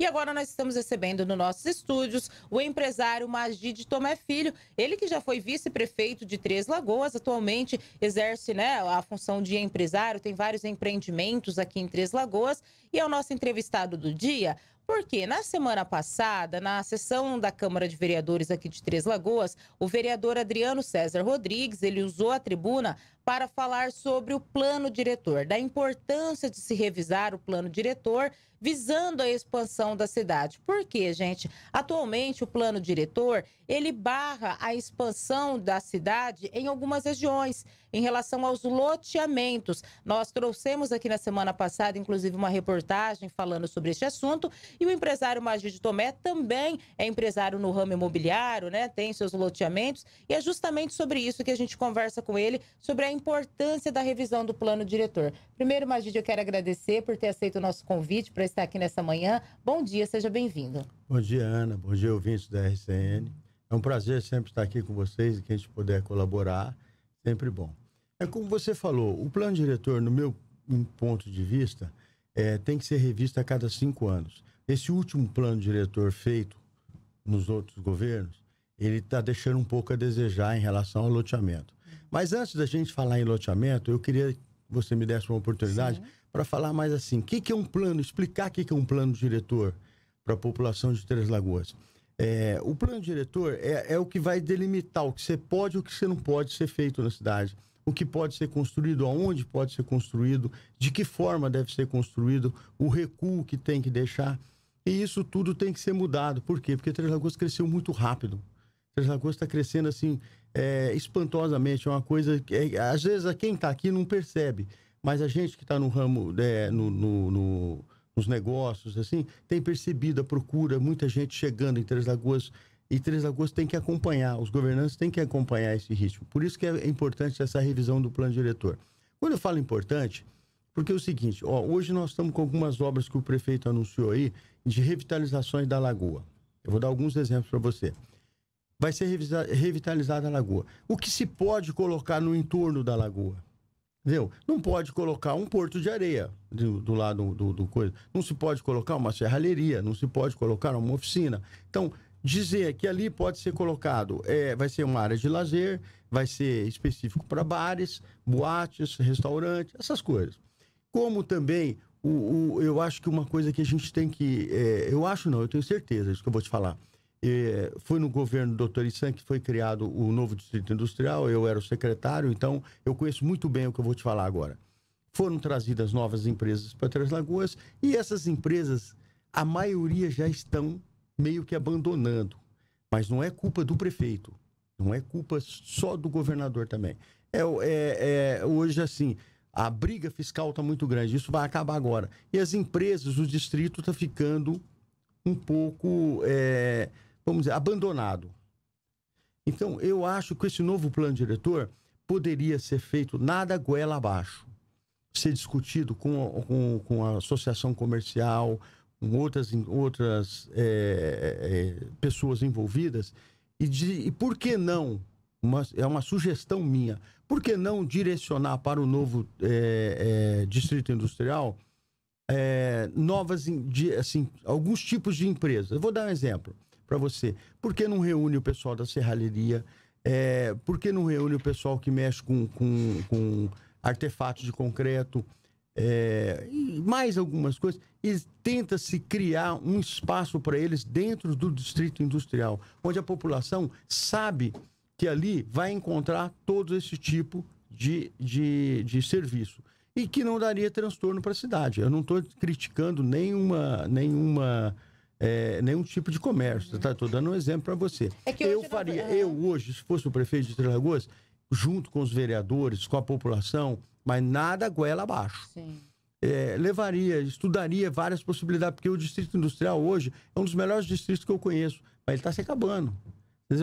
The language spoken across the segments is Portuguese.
E agora nós estamos recebendo nos nossos estúdios o empresário Magid Tomé Filho, ele que já foi vice-prefeito de Três Lagoas, atualmente exerce né, a função de empresário, tem vários empreendimentos aqui em Três Lagoas e é o nosso entrevistado do dia. Porque na semana passada, na sessão da Câmara de Vereadores aqui de Três Lagoas, o vereador Adriano César Rodrigues, ele usou a tribuna para falar sobre o plano diretor, da importância de se revisar o plano diretor visando a expansão da cidade. Porque, gente, atualmente o plano diretor, ele barra a expansão da cidade em algumas regiões em relação aos loteamentos. Nós trouxemos aqui na semana passada, inclusive, uma reportagem falando sobre este assunto. E o empresário Magid Tomé também é empresário no ramo imobiliário, né? Tem seus loteamentos. E é justamente sobre isso que a gente conversa com ele, sobre a importância da revisão do plano diretor. Primeiro, Magid, eu quero agradecer por ter aceito o nosso convite para estar aqui nessa manhã. Bom dia, seja bem-vindo. Bom dia, Ana. Bom dia, ouvintes da RCN. É um prazer sempre estar aqui com vocês e que a gente puder colaborar, sempre bom. É como você falou, o plano diretor, no meu ponto de vista, é, tem que ser revisto a cada cinco anos. Esse último plano diretor feito nos outros governos, ele está deixando um pouco a desejar em relação ao loteamento. Mas antes da gente falar em loteamento, eu queria que você me desse uma oportunidade para falar mais assim, o que, que, é um plano, explicar o que, que é um plano diretor para a população de Três Lagoas. É, o plano diretor é, é, o que vai delimitar o que você pode e o que você não pode ser feito na cidade o que pode ser construído, aonde pode ser construído, de que forma deve ser construído, o recuo que tem que deixar. E isso tudo tem que ser mudado. Por quê? Porque Três Lagoas cresceu muito rápido. Três Lagoas está crescendo assim, é, espantosamente. É uma coisa que, é, às vezes, quem está aqui não percebe, mas a gente que está no ramo, é, no, no, no, nos negócios, assim, tem percebido a procura, muita gente chegando em Três Lagoas e Três Lagoas tem que acompanhar, os governantes têm que acompanhar esse ritmo. Por isso que é importante essa revisão do plano diretor. Quando eu falo importante, porque é o seguinte, ó, hoje nós estamos com algumas obras que o prefeito anunciou aí de revitalizações da lagoa. Eu vou dar alguns exemplos para você. Vai ser revitalizada a lagoa. O que se pode colocar no entorno da lagoa? Entendeu? Não pode colocar um porto de areia do, do lado do, do coisa. Não se pode colocar uma serralheria, não se pode colocar uma oficina. Então, dizer que ali pode ser colocado, é, vai ser uma área de lazer, vai ser específico para bares, boates, restaurantes, essas coisas. Como também, o, o, eu acho que uma coisa que a gente tem que. É, eu acho não, eu tenho certeza disso que eu vou te falar. É, foi no governo do Dr. Issan que foi criado o novo Distrito Industrial, eu era o secretário, então eu conheço muito bem o que eu vou te falar agora. Foram trazidas novas empresas para Três Lagoas e essas empresas, a maioria já estão meio que abandonando. Mas não é culpa do prefeito, não é culpa só do governador também. É, é, é hoje assim, a briga fiscal está muito grande, isso vai acabar agora. E as empresas, o distrito está ficando um pouco, é, vamos dizer, abandonado. Então, eu acho que esse novo plano diretor poderia ser feito nada goela abaixo, ser discutido com, com, com a associação comercial, outras, outras é, é, é, pessoas envolvidas, e, de, e por que não, uma, é uma sugestão minha, por que não direcionar para o novo é, é distrito industrial é, novas, assim, alguns tipos de empresas? Eu vou dar um exemplo para você. Por que não reúne o pessoal da serralheria? por que não reúne o pessoal que mexe com, com, com artefatos de concreto? é, e mais algumas coisas, e tenta-se criar um espaço para eles dentro do distrito industrial, onde a população sabe que ali vai encontrar todo esse tipo de, de, de serviço e que não daria transtorno para a cidade. Eu não estou criticando nenhuma, nenhuma, é, nenhum tipo de comércio. Estou tá? dando um exemplo para você. É eu faria, não... eu hoje, se fosse o prefeito de Três Lagoas, junto com os vereadores, com a população, mas nada goela abaixo. Sim. É, levaria, estudaria várias possibilidades, porque o Distrito Industrial hoje é um dos melhores distritos que eu conheço, mas ele está se acabando.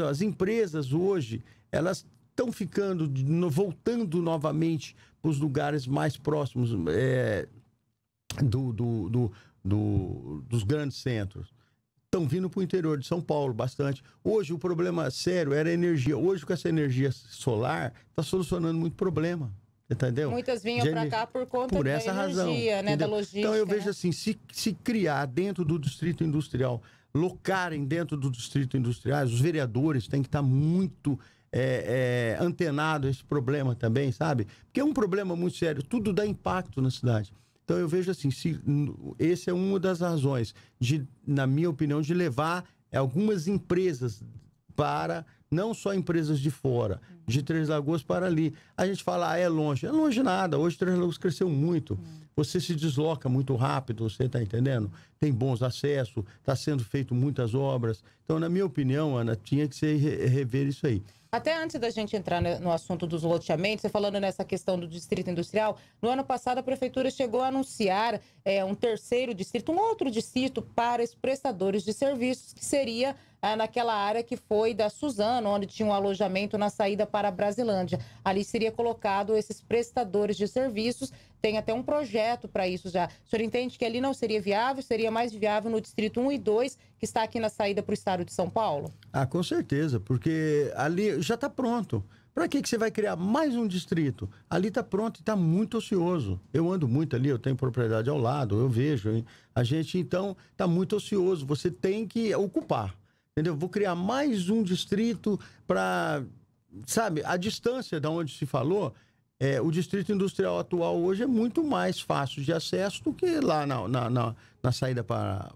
as empresas hoje, elas estão ficando, voltando novamente para os lugares mais próximos é, do, do, do, do, dos grandes centros estão vindo para o interior de São Paulo bastante. Hoje o problema sério era a energia. Hoje com essa energia solar está solucionando muito problema. Entendeu? Muitas vinham para cá por conta por essa da energia, razão, né? Da logística. Então eu né? vejo assim, se, se criar dentro do distrito industrial, locarem dentro do distrito industrial, os vereadores têm que estar tá muito é, é, antenado a esse problema também, sabe? Porque é um problema muito sério. Tudo dá impacto na cidade. Então eu vejo assim, se, esse é uma das razões de, na minha opinião, de levar algumas empresas para não só empresas de fora, de Três Lagoas para ali. A gente fala, ah, é longe. É longe nada. Hoje Três Lagoas cresceu muito. Você se desloca muito rápido, você está entendendo? Tem bons acessos, está sendo feito muitas obras. Então, na minha opinião, Ana, tinha que ser rever isso aí. Até antes da gente entrar no assunto dos loteamentos, você falando nessa questão do distrito industrial, no ano passado a prefeitura chegou a anunciar é, um terceiro distrito, um outro distrito para os prestadores de serviços, que seria ah, naquela área que foi da Suzano, onde tinha um alojamento na saída para para a Brasilândia. Ali seria colocado esses prestadores de serviços, tem até um projeto para isso já. O senhor entende que ali não seria viável, seria mais viável no Distrito 1 e 2, que está aqui na saída para o estado de São Paulo? Ah, com certeza, porque ali já está pronto. Para que, que você vai criar mais um distrito? Ali está pronto e está muito ocioso. Eu ando muito ali, eu tenho propriedade ao lado, eu vejo. A gente, então, está muito ocioso. Você tem que ocupar. Entendeu? Vou criar mais um distrito para sabe, a distância da onde se falou, é, o distrito industrial atual hoje é muito mais fácil de acesso do que lá na, na, na, na saída para,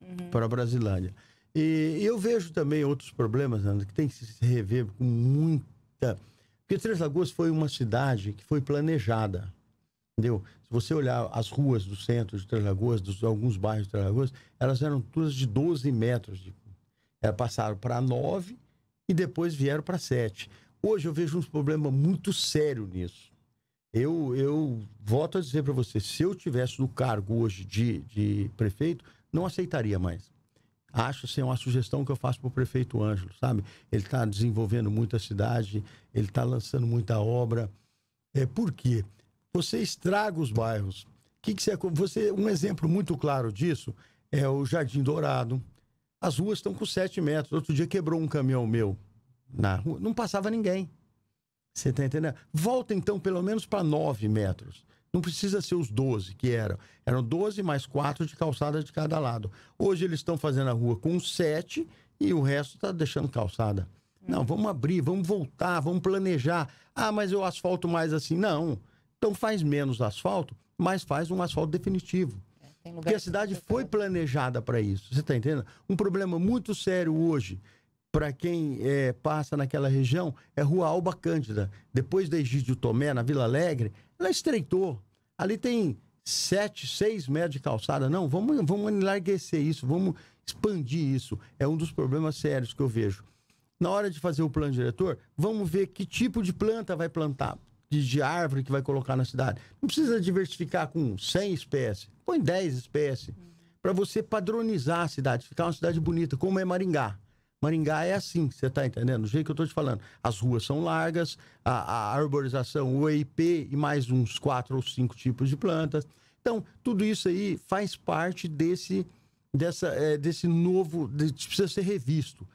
uhum. para a Brasilândia. E, e eu vejo também outros problemas, Ana, que tem que se rever com muita. Porque Três Lagoas foi uma cidade que foi planejada. Entendeu? Se você olhar as ruas do centro de Três Lagoas, dos alguns bairros de Três Lagoas, elas eram todas de 12 metros. De... Elas é, passaram para 9 e depois vieram para sete. Hoje eu vejo um problema muito sério nisso. Eu, eu volto a dizer para você, se eu tivesse no cargo hoje de, de prefeito, não aceitaria mais. Acho assim, é uma sugestão que eu faço para o prefeito Ângelo, sabe? Ele está desenvolvendo muita cidade, ele está lançando muita obra. É, por quê? Você estraga os bairros. Que que você, você, um exemplo muito claro disso é o Jardim Dourado, as ruas estão com 7 metros. Outro dia quebrou um caminhão meu na rua, não passava ninguém. Você está entendendo? Volta então pelo menos para 9 metros. Não precisa ser os 12 que eram. Eram 12 mais 4 de calçada de cada lado. Hoje eles estão fazendo a rua com 7 e o resto está deixando calçada. Hum. Não, vamos abrir, vamos voltar, vamos planejar. Ah, mas eu asfalto mais assim. Não. Então faz menos asfalto, mas faz um asfalto definitivo. Porque a cidade foi planejada para isso. Você está entendendo? Um problema muito sério hoje para quem é, passa naquela região é Rua Alba Cândida. Depois da Egídio Tomé, na Vila Alegre, ela estreitou. Ali tem 7, 6 metros de calçada. Não, vamos, vamos enlarguecer isso, vamos expandir isso. É um dos problemas sérios que eu vejo. Na hora de fazer o plano diretor, vamos ver que tipo de planta vai plantar, de, de árvore que vai colocar na cidade. Não precisa diversificar com 100 espécies põe 10 espécies, para você padronizar a cidade, ficar uma cidade bonita, como é Maringá. Maringá é assim, você está entendendo? Do jeito que eu estou te falando. As ruas são largas, a, a arborização, o EIP e mais uns quatro ou cinco tipos de plantas. Então, tudo isso aí faz parte desse, dessa, é, desse novo. De, precisa ser revisto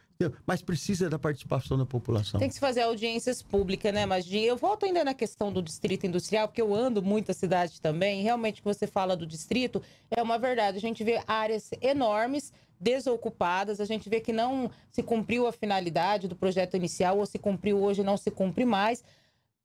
mas precisa da participação da população. Tem que se fazer audiências públicas, né, Magia? Eu volto ainda na questão do distrito industrial, porque eu ando muito a cidade também. Realmente, o que você fala do distrito é uma verdade. A gente vê áreas enormes desocupadas, a gente vê que não se cumpriu a finalidade do projeto inicial, ou se cumpriu hoje não se cumpre mais.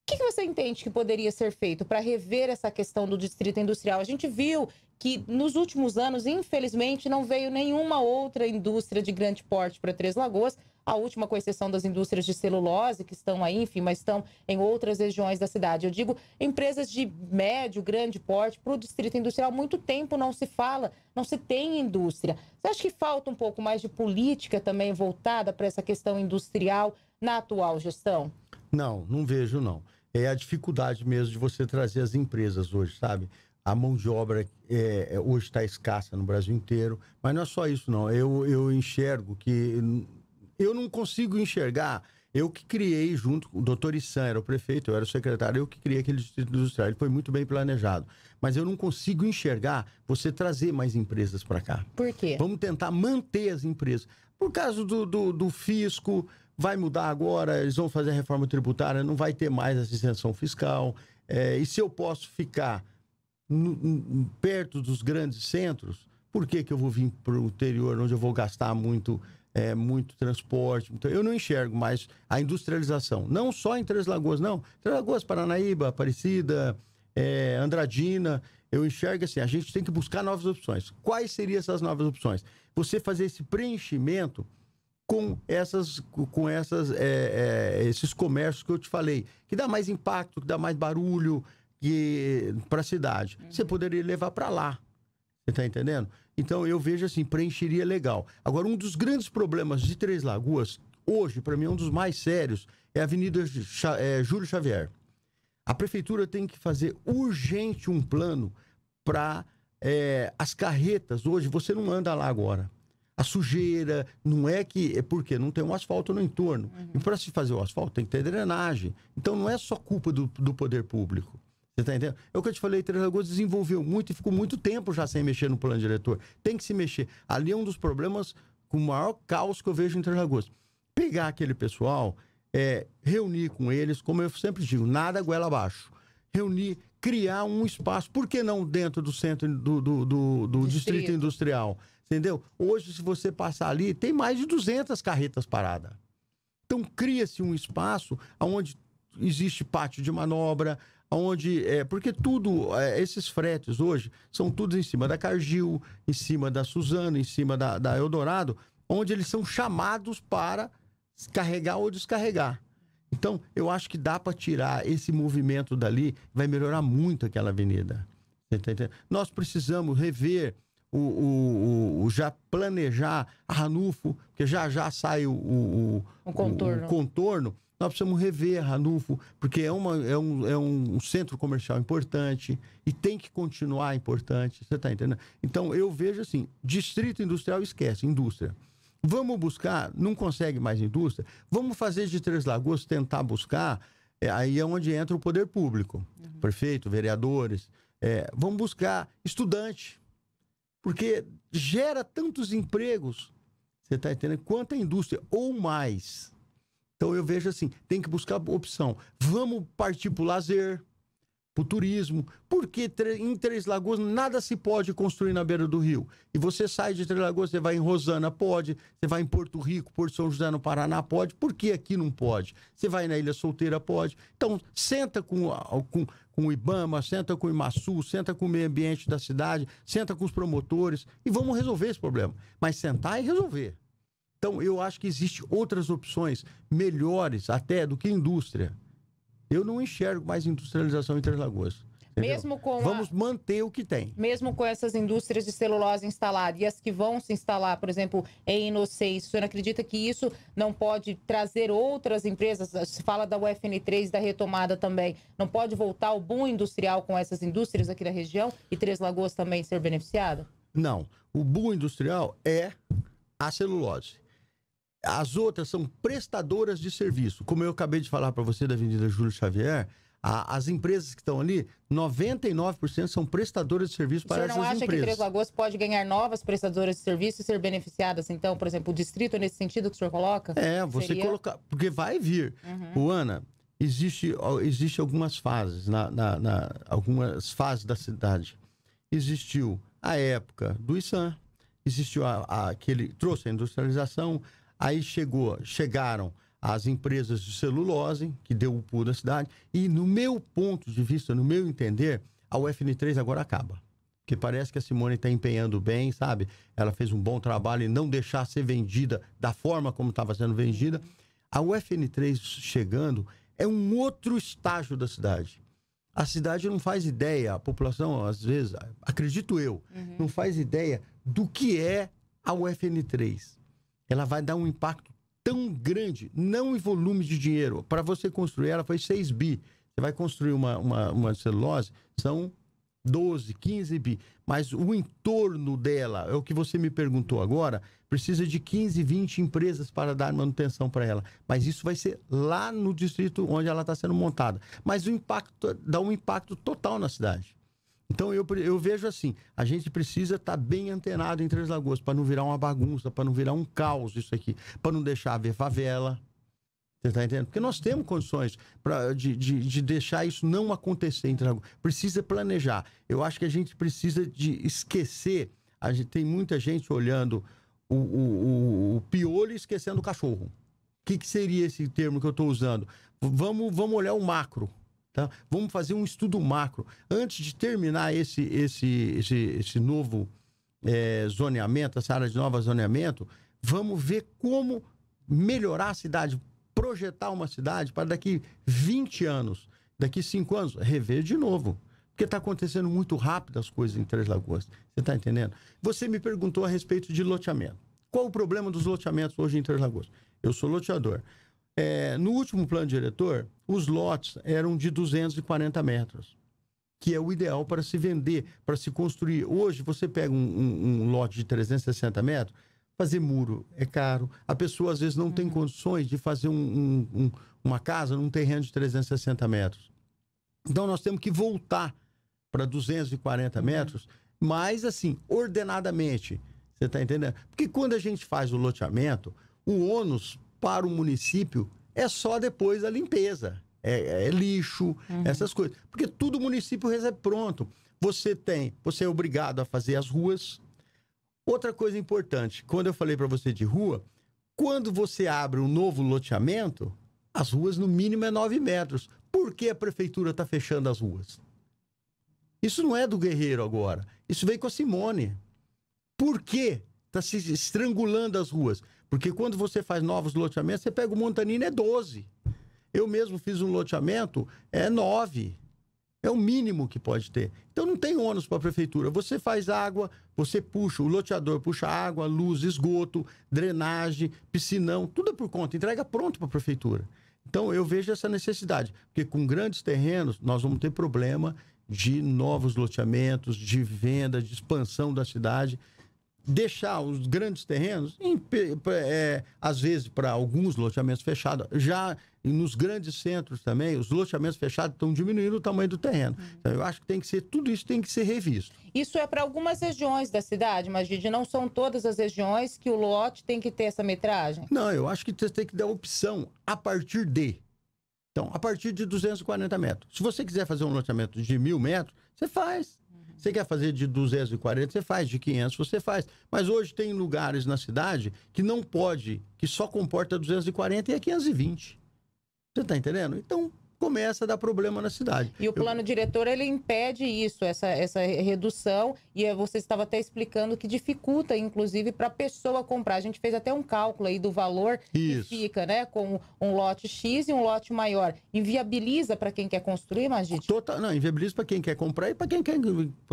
O que, que, você entende que poderia ser feito para rever essa questão do distrito industrial? A gente viu que nos últimos anos, infelizmente, não veio nenhuma outra indústria de grande porte para Três Lagoas. A última, com exceção das indústrias de celulose, que estão aí, enfim, mas estão em outras regiões da cidade. Eu digo empresas de médio, grande porte para o distrito industrial. Muito tempo não se fala, não se tem indústria. Você acha que falta um pouco mais de política também voltada para essa questão industrial na atual gestão? Não, não vejo não é a dificuldade mesmo de você trazer as empresas hoje, sabe? A mão de obra é, é hoje está escassa no Brasil inteiro, mas não é só isso, não. Eu, eu enxergo que. Eu não consigo enxergar. Eu que criei junto com o doutor Issan, era o prefeito, eu era o secretário, eu que criei aquele distrito industrial. Ele foi muito bem planejado. Mas eu não consigo enxergar você trazer mais empresas para cá. Por quê? Vamos tentar manter as empresas. Por causa do, do, do fisco, vai mudar agora, eles vão fazer a reforma tributária, não vai ter mais essa isenção fiscal. É, e se eu posso ficar no, perto dos grandes centros, por que, que eu vou vir para o interior, onde eu vou gastar muito, é, muito transporte? Então, eu não enxergo mais a industrialização. Não só em Três Lagoas, não. Três Lagoas, Paranaíba, Aparecida, é, Andradina. Eu enxergo assim, a gente tem que buscar novas opções. Quais seriam essas novas opções? Você fazer esse preenchimento com, essas, com essas, é, é, esses comércios que eu te falei, que dá mais impacto, que dá mais barulho para a cidade. Uhum. Você poderia levar para lá. Você está entendendo? Então eu vejo assim, preencheria legal. Agora, um dos grandes problemas de Três Lagoas, hoje, para mim, é um dos mais sérios, é a Avenida é, Júlio Xavier. A prefeitura tem que fazer urgente um plano para é, as carretas. Hoje, você não anda lá agora a sujeira, não é que. É porque não tem um asfalto no entorno. Uhum. E para se fazer o asfalto tem que ter drenagem. Então não é só culpa do, do poder público. Você está entendendo? É o que eu te falei, Três Lagoas desenvolveu muito e ficou muito tempo já sem mexer no plano diretor. Tem que se mexer. Ali é um dos problemas com o maior caos que eu vejo em Três Lagoas. Pegar aquele pessoal, é, reunir com eles, como eu sempre digo, nada goela abaixo. Reunir, criar um espaço, por que não dentro do centro do, do, do, do distrito. distrito industrial? Entendeu? Hoje, se você passar ali, tem mais de 200 carretas paradas. Então, cria-se um espaço onde existe pátio de manobra, onde. É, porque tudo, é, esses fretes hoje, são todos em cima da Cargill, em cima da Suzano, em cima da, da Eldorado, onde eles são chamados para carregar ou descarregar. Então, eu acho que dá para tirar esse movimento dali, vai melhorar muito aquela avenida. Tá Nós precisamos rever o, o, o, já planejar Ranulfo, porque já já sai o, o, contorno. o, contorno. Nós precisamos rever Ranulfo, porque é, uma, é, um, é um centro comercial importante e tem que continuar importante. Você está entendendo? Então, eu vejo assim: distrito industrial esquece, indústria. Vamos buscar, não consegue mais indústria, vamos fazer de Três Lagoas tentar buscar. É, aí é onde entra o poder público, uhum. prefeito, vereadores. É, vamos buscar estudante porque gera tantos empregos, você está entendendo? Quanto a indústria, ou mais. Então eu vejo assim, tem que buscar opção. Vamos partir para o lazer, para o turismo, porque em Três Lagoas nada se pode construir na beira do rio. E você sai de Três Lagoas, você vai em Rosana, pode, você vai em Porto Rico, Porto São José no Paraná, pode, por que aqui não pode? Você vai na Ilha Solteira, pode. Então, senta com, com, com o Ibama, senta com o Imaçu, senta com o meio ambiente da cidade, senta com os promotores e vamos resolver esse problema. Mas sentar e resolver. Então, eu acho que existem outras opções melhores até do que indústria. Eu não enxergo mais industrialização em Três Lagoas. Entendeu? Mesmo com Vamos a... manter o que tem. Mesmo com essas indústrias de celulose instaladas e as que vão se instalar, por exemplo, em Inocês, o senhor acredita que isso não pode trazer outras empresas? Se fala da UFN3, da retomada também. Não pode voltar o boom industrial com essas indústrias aqui da região e Três Lagoas também ser beneficiado? Não. O boom industrial é a celulose. As outras são prestadoras de serviço. Como eu acabei de falar para você da Avenida Júlio Xavier, a, as empresas que estão ali, 99% são prestadoras de serviço para as empresas. O senhor não acha que Três Lagoas pode ganhar novas prestadoras de serviço e ser beneficiadas, então, por exemplo, o distrito nesse sentido que o senhor coloca? É, você seria... colocar, porque vai vir. Uhum. O Ana, existe, existe algumas fases, na, na, na, algumas fases da cidade. Existiu a época do Issan, existiu a, a, aquele, trouxe a industrialização, Aí chegou, chegaram as empresas de celulose, que deu o pulo da cidade, e no meu ponto de vista, no meu entender, a UFN3 agora acaba. Porque parece que a Simone está empenhando bem, sabe? Ela fez um bom trabalho em não deixar ser vendida da forma como estava sendo vendida. A UFN3 chegando é um outro estágio da cidade. A cidade não faz ideia, a população, às vezes, acredito eu, uhum. não faz ideia do que é a UFN3 ela vai dar um impacto tão grande, não em volume de dinheiro. Para você construir, ela foi 6 bi. Você vai construir uma, uma, uma celulose, são 12, 15 bi. Mas o entorno dela, é o que você me perguntou agora, precisa de 15, 20 empresas para dar manutenção para ela. Mas isso vai ser lá no distrito onde ela está sendo montada. Mas o impacto, dá um impacto total na cidade. Então eu, eu vejo assim, a gente precisa estar tá bem antenado em Três Lagoas para não virar uma bagunça, para não virar um caos isso aqui, para não deixar haver favela. Você está entendendo? Porque nós temos condições pra, de, de, de, deixar isso não acontecer em Três Lagoas. Precisa planejar. Eu acho que a gente precisa de esquecer. A gente, tem muita gente olhando o, o, o, o piolho e esquecendo o cachorro. O que, que seria esse termo que eu estou usando? Vamos, vamos olhar o macro. Tá? Vamos fazer um estudo macro. Antes de terminar esse, esse, esse, esse novo é, zoneamento, essa área de novo zoneamento, vamos ver como melhorar a cidade, projetar uma cidade para daqui 20 anos, daqui 5 anos, rever de novo. Porque está acontecendo muito rápido as coisas em Três Lagoas. Você está entendendo? Você me perguntou a respeito de loteamento. Qual o problema dos loteamentos hoje em Três Lagoas? Eu sou loteador. É, no último plano diretor, os lotes eram de 240 metros, que é o ideal para se vender, para se construir. Hoje, você pega um, um, um lote de 360 metros, fazer muro é caro. A pessoa, às vezes, não uhum. tem condições de fazer um, uma casa num terreno de 360 metros. Então, nós temos que voltar para 240 uhum. metros, mas, assim, ordenadamente. Você está entendendo? Porque quando a gente faz o loteamento, o ônus para o município é só depois da limpeza. É, é lixo, uhum. essas coisas. Porque tudo o município recebe é pronto. Você tem, você é obrigado a fazer as ruas. Outra coisa importante, quando eu falei para você de rua, quando você abre um novo loteamento, as ruas no mínimo é 9 metros. Por que a prefeitura está fechando as ruas? Isso não é do Guerreiro agora. Isso veio com a Simone. Por que está se estrangulando as ruas? Porque quando você faz novos loteamentos, você pega o Montanino, é 12. Eu mesmo fiz um loteamento, é 9. É o mínimo que pode ter. Então não tem ônus para a prefeitura. Você faz água, você puxa, o loteador puxa água, luz, esgoto, drenagem, piscinão, tudo é por conta, entrega pronto para a prefeitura. Então eu vejo essa necessidade, porque com grandes terrenos nós vamos ter problema de novos loteamentos, de venda, de expansão da cidade deixar os grandes terrenos, em, é, às vezes para alguns loteamentos fechados, já nos grandes centros também, os loteamentos fechados estão diminuindo o tamanho do terreno. Hum. Então, eu acho que tem que ser, tudo isso tem que ser revisto. Isso é para algumas regiões da cidade, Magide, não são todas as regiões que o lote tem que ter essa metragem? Não, eu acho que você tem que dar opção a partir de. Então, a partir de 240 metros. Se você quiser fazer um loteamento de mil metros, você faz. Você quer fazer de 240, você faz, de 500 você faz. Mas hoje tem lugares na cidade que não pode, que só comporta 240 e é 520. Você está entendendo? Então, começa a dar problema na cidade. E o plano Eu... diretor, ele impede isso, essa, essa redução, e é, você estava até explicando que dificulta, inclusive, para a pessoa comprar. A gente fez até um cálculo aí do valor isso. que fica, né, com um lote X e um lote maior. Inviabiliza para quem quer construir, gente Total, não, inviabiliza para quem quer comprar e para quem quer,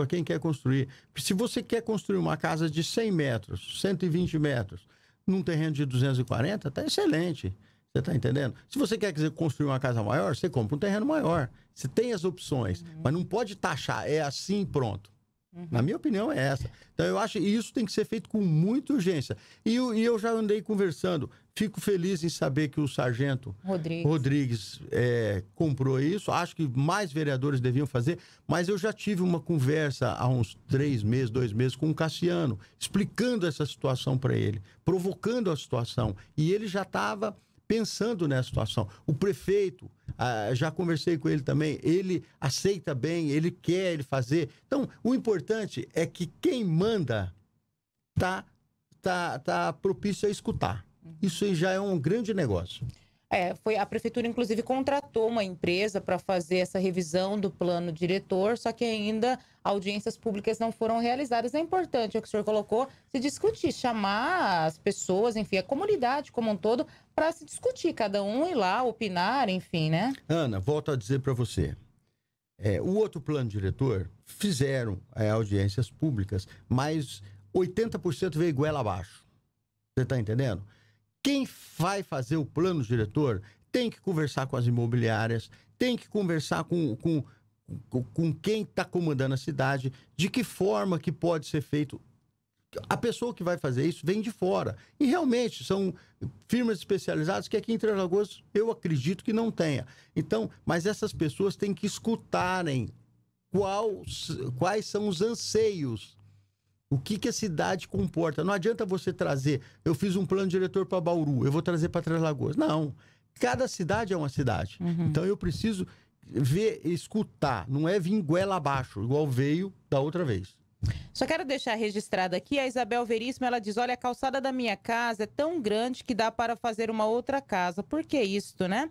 quem quer construir. Se você quer construir uma casa de 100 metros, 120 metros, num terreno de 240, está excelente. Você está entendendo? Se você quer quiser construir uma casa maior, você compra um terreno maior. Você tem as opções, uhum. mas não pode taxar. É assim, pronto. Uhum. Na minha opinião, é essa. Então, eu acho que isso tem que ser feito com muita urgência. E, e eu já andei conversando. Fico feliz em saber que o sargento Rodrigues, Rodrigues é, comprou isso. Acho que mais vereadores deviam fazer. Mas eu já tive uma conversa há uns três meses, dois meses, com o Cassiano, explicando essa situação para ele, provocando a situação. E ele já estava pensando nessa situação. O prefeito, ah, já conversei com ele também, ele aceita bem, ele quer ele fazer. Então, o importante é que quem manda tá, tá, tá propício a escutar. Uhum. Isso já é um grande negócio. É, foi a prefeitura inclusive contratou uma empresa para fazer essa revisão do plano diretor, só que ainda audiências públicas não foram realizadas. É importante é o que o senhor colocou, se discutir, chamar as pessoas, enfim, a comunidade como um todo para se discutir, cada um ir lá opinar, enfim, né? Ana, volto a dizer para você, é, o outro plano diretor fizeram é, audiências públicas, mas 80% veio goela abaixo. Você está entendendo? Quem vai fazer o plano diretor tem que conversar com as imobiliárias, tem que conversar com, com, com quem está comandando a cidade, de que forma que pode ser feito. A pessoa que vai fazer isso vem de fora. E realmente são firmas especializadas que aqui em Três Lagoas eu acredito que não tenha. Então, mas essas pessoas têm que escutarem quais quais são os anseios o que, que a cidade comporta? Não adianta você trazer, eu fiz um plano diretor para Bauru, eu vou trazer para Três Lagoas. Não. Cada cidade é uma cidade. Uhum. Então eu preciso ver, escutar, não é vinguela abaixo, igual veio da outra vez. Só quero deixar registrado aqui, a Isabel Veríssimo, ela diz, olha, a calçada da minha casa é tão grande que dá para fazer uma outra casa. Por que isto, né?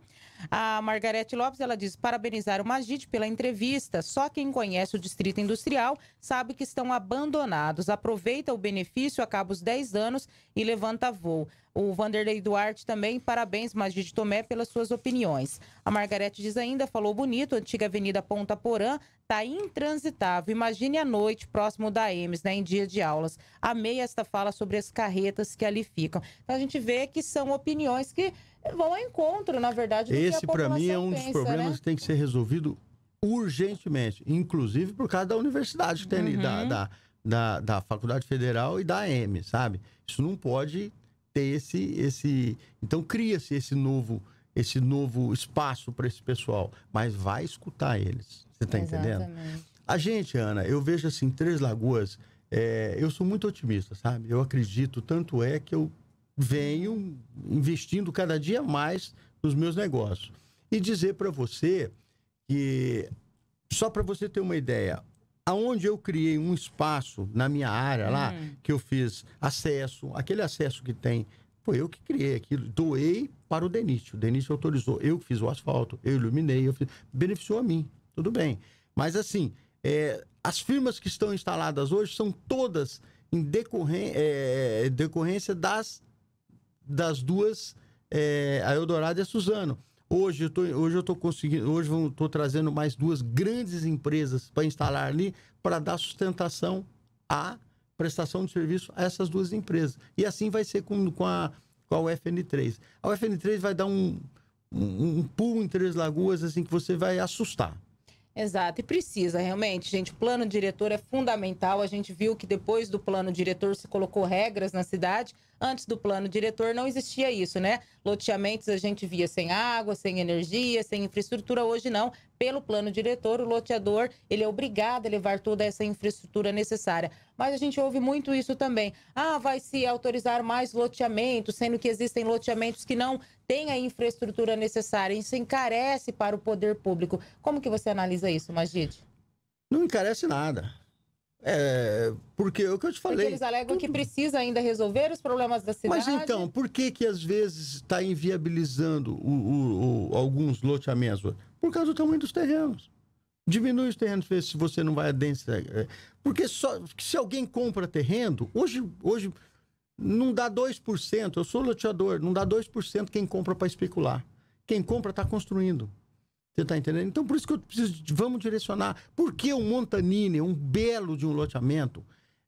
A Margarete Lopes, ela diz, parabenizar o Magite pela entrevista. Só quem conhece o Distrito Industrial sabe que estão abandonados. Aproveita o benefício, acaba os 10 anos e levanta voo. O Vanderlei Duarte também, parabéns, Magid de Tomé, pelas suas opiniões. A Margarete diz ainda, falou bonito, antiga Avenida Ponta Porã está intransitável. Imagine a noite próximo da EMES, né, em dia de aulas. Amei esta fala sobre as carretas que ali ficam. Então a gente vê que são opiniões que vão ao encontro, na verdade, do Esse, para mim, é um pensa, dos né? problemas né? que tem que ser resolvido urgentemente, inclusive por causa da universidade que tem uhum. ali, da, uhum. da da, da Faculdade Federal e da AM, sabe? Isso não pode ter esse. esse... Então cria-se esse novo, esse novo espaço para esse pessoal, mas vai escutar eles. Você está entendendo? A gente, Ana, eu vejo assim, Três Lagoas, é, eu sou muito otimista, sabe? Eu acredito, tanto é que eu venho investindo cada dia mais nos meus negócios. E dizer para você que, só para você ter uma ideia, aonde eu criei um espaço na minha área lá, hum. que eu fiz acesso, aquele acesso que tem, foi eu que criei aquilo, doei para o Denício. O Denite autorizou, eu fiz o asfalto, eu iluminei, eu fiz, beneficiou a mim, tudo bem. Mas assim, é, as firmas que estão instaladas hoje são todas em decorren é, é decorrência das, das duas, é, a Eldorado e a Suzano. Hoje eu tô, hoje eu tô conseguindo, hoje eu tô trazendo mais duas grandes empresas para instalar ali para dar sustentação à prestação de serviço a essas duas empresas. E assim vai ser com, com, a, com a UFN3. A UFN3 vai dar um, um, um pulo em Três Lagoas assim que você vai assustar. Exato, e precisa realmente, gente. O plano diretor é fundamental. A gente viu que depois do plano diretor se colocou regras na cidade. Antes do plano diretor não existia isso, né? Loteamentos a gente via sem água, sem energia, sem infraestrutura. Hoje não. Pelo plano diretor, o loteador ele é obrigado a levar toda essa infraestrutura necessária. Mas a gente ouve muito isso também. Ah, vai se autorizar mais loteamentos, sendo que existem loteamentos que não têm a infraestrutura necessária. Isso encarece para o poder público. Como que você analisa isso, Magide? Não encarece nada. É, porque é o que eu te falei. Porque eles alegam tudo... que precisa ainda resolver os problemas da cidade. Mas então, por que que às vezes está inviabilizando o, o, o, alguns loteamentos? Por causa do tamanho dos terrenos. Diminui os terrenos se você não vai adensar. É, porque só, se alguém compra terreno, hoje, hoje não dá 2%. Eu sou loteador, não dá 2% quem compra para especular. Quem compra está construindo. Você está entendendo? Então, por isso que eu preciso, vamos direcionar. Por que o Montanini, um belo de um loteamento,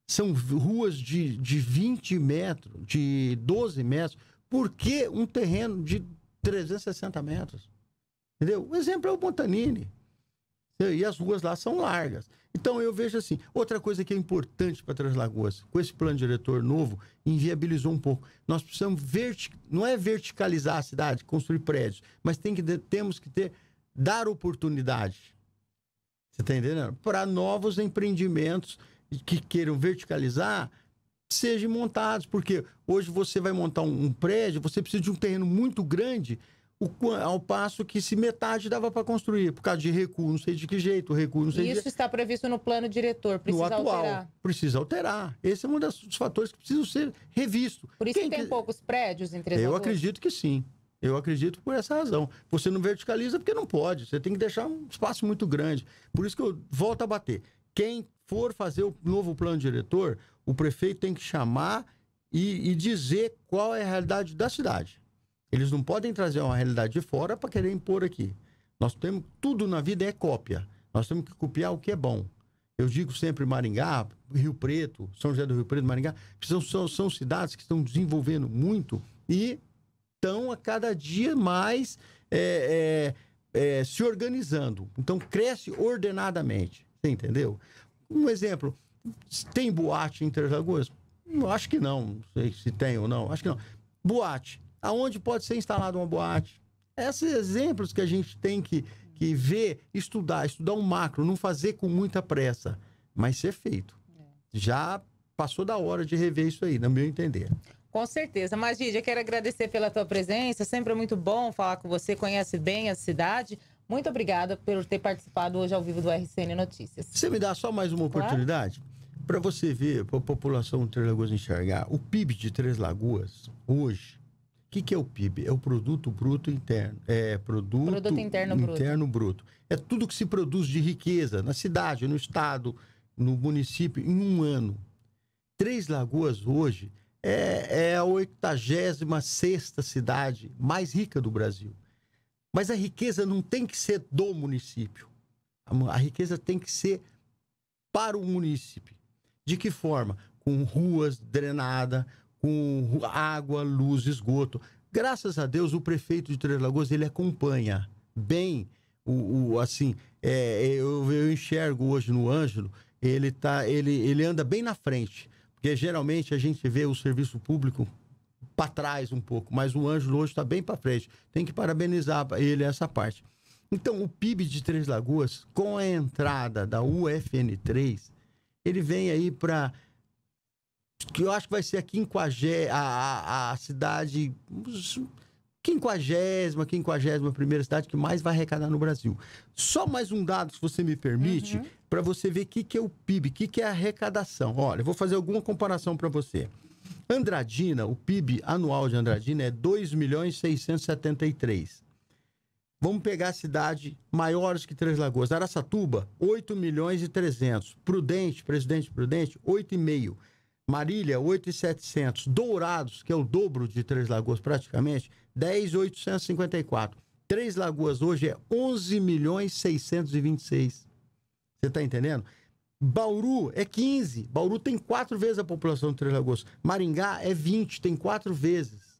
são ruas de, de 20 metros, de 12 metros? Por que um terreno de 360 metros? Entendeu? O exemplo é o Montanini. E as ruas lá são largas. Então eu vejo assim. Outra coisa que é importante para Três Lagoas, com esse plano diretor novo, inviabilizou um pouco. Nós precisamos verti... não é verticalizar a cidade, construir prédios, mas tem que temos que ter dar oportunidade. Você está entendendo? Para novos empreendimentos que queiram verticalizar, sejam montados. Porque hoje você vai montar um, um prédio, você precisa de um terreno muito grande o, ao passo que se metade dava para construir, por causa de recuo, não sei de que jeito, recuo, não sei Isso de... está previsto no plano diretor, precisa no atual, alterar. Precisa alterar. Esse é um dos fatores que precisam ser revisto. Por isso Quem... tem poucos prédios entre Três Eu acredito que sim. Eu acredito por essa razão. Você não verticaliza porque não pode. Você tem que deixar um espaço muito grande. Por isso que eu volto a bater. Quem for fazer o novo plano diretor, o prefeito tem que chamar e, e dizer qual é a realidade da cidade. Eles não podem trazer uma realidade de fora para querer impor aqui. Nós temos tudo na vida é cópia. Nós temos que copiar o que é bom. Eu digo sempre Maringá, Rio Preto, São José do Rio Preto, Maringá, são, são, são cidades que estão desenvolvendo muito e estão a cada dia mais é, é, é, se organizando. Então, cresce ordenadamente. Você entendeu? Um exemplo: tem boate em Três Lagoas? Acho que não. Não sei se tem ou não. Acho que não. Boate. Aonde pode ser instalada uma boate? Esses exemplos que a gente tem que, que ver, estudar, estudar um macro, não fazer com muita pressa, mas ser feito. É. Já passou da hora de rever isso aí, no meu entender. Com certeza. Mas eu quero agradecer pela tua presença. Sempre é muito bom falar com você. Conhece bem a cidade. Muito obrigada por ter participado hoje ao vivo do RCN Notícias. Você me dá só mais uma oportunidade? Claro. Para você ver, para a população de Três Lagoas enxergar, o PIB de Três Lagoas, hoje, o que, que, é o PIB? É o Produto Bruto Interno. É Produto, produto interno, interno bruto. bruto. É tudo que se produz de riqueza na cidade, no estado, no município, em um ano. Três Lagoas hoje é, é a 86 cidade mais rica do Brasil. Mas a riqueza não tem que ser do município. A, riqueza tem que ser para o município. De que forma? Com ruas drenadas, com água, luz, esgoto. Graças a Deus, o prefeito de Três Lagoas ele acompanha bem o, o assim. É, eu, eu enxergo hoje no Ângelo, ele tá, ele, ele anda bem na frente. Porque geralmente a gente vê o serviço público para trás um pouco, mas o Ângelo hoje está bem para frente. Tem que parabenizar ele essa parte. Então, o PIB de Três Lagoas, com a entrada da UFN3, ele vem aí para. que eu acho que vai ser a, quinquagé, a, a, a cidade quinquagésima, quinquagésima primeira cidade que mais vai arrecadar no Brasil. Só mais um dado, se você me permite, uhum. para você ver o que, que é o PIB, o que, que é a arrecadação. Olha, vou fazer alguma comparação para você. Andradina, o PIB anual de Andradina é 2 milhões 673. Vamos pegar a cidade maiores que Três Lagoas. Araçatuba, 8 milhões e 300. Prudente, Presidente Prudente, 8,5. Marília, 8,700. Dourados, que é o dobro de Três Lagoas praticamente, 10,854. Três Lagoas hoje é 11 milhões 626. Você está entendendo? Bauru é 15. Bauru tem quatro vezes a população de Três Lagoas. Maringá é 20, tem quatro vezes.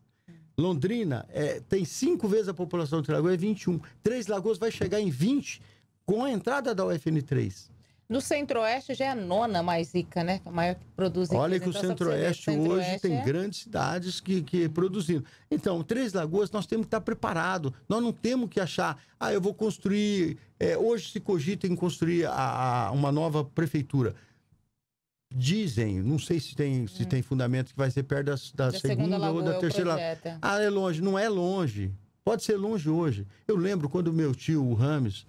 Londrina é, tem cinco vezes a população de Três Lagoas, é 21. Três Lagoas vai chegar em 20 com a entrada da UFN3. No Centro-Oeste já é a nona mais rica, né? A maior que produz Olha que então, o Centro-Oeste centro hoje tem é... grandes cidades que, que produzindo. Então, Três Lagoas, nós temos que estar preparado. Nós não temos que achar, ah, eu vou construir. É, hoje se cogita em construir a, a, uma nova prefeitura. Dizem, não sei se tem, se hum. tem fundamento, que vai ser perto da, da, da segunda, segunda ou da é terceira. Ah, é longe. Não é longe. Pode ser longe hoje. Eu lembro quando meu tio, o Rames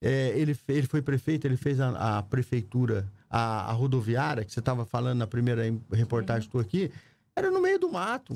é, ele, ele foi prefeito, ele fez a, a prefeitura, a, a, rodoviária, que você estava falando na primeira reportagem estou aqui, era no meio do mato.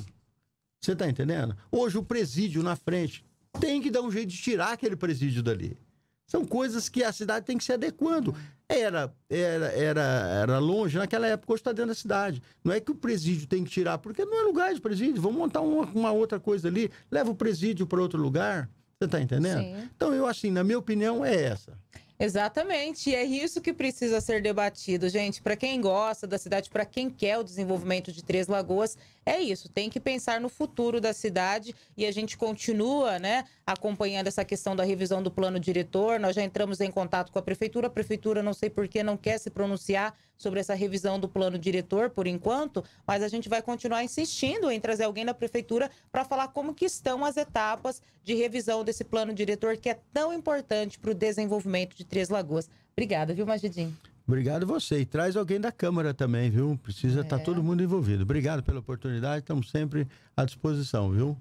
Você está entendendo? Hoje o presídio na frente tem que dar um jeito de tirar aquele presídio dali. São coisas que a cidade tem que se adequando. Uhum. Era, era, era, era longe, naquela época hoje está dentro da cidade. Não é que o presídio tem que tirar, porque não é lugar de presídio. Vamos montar uma, uma outra coisa ali, leva o presídio para outro lugar. Você está entendendo? Sim. Então, eu assim, na minha opinião, é essa. Exatamente, e é isso que precisa ser debatido, gente. Para quem gosta da cidade, para quem quer o desenvolvimento de Três Lagoas, é isso, tem que pensar no futuro da cidade e a gente continua, né, acompanhando essa questão da revisão do plano diretor. Nós já entramos em contato com a prefeitura, a prefeitura não sei por que não quer se pronunciar sobre essa revisão do plano diretor por enquanto, mas a gente vai continuar insistindo em trazer alguém da prefeitura para falar como que estão as etapas de revisão desse plano diretor que é tão importante para o desenvolvimento de Três Lagoas. Obrigada, viu, Magidinho? Obrigado você. E traz alguém da Câmara também, viu? Precisa estar tá é. tá todo mundo envolvido. Obrigado pela oportunidade, estamos sempre à disposição, viu?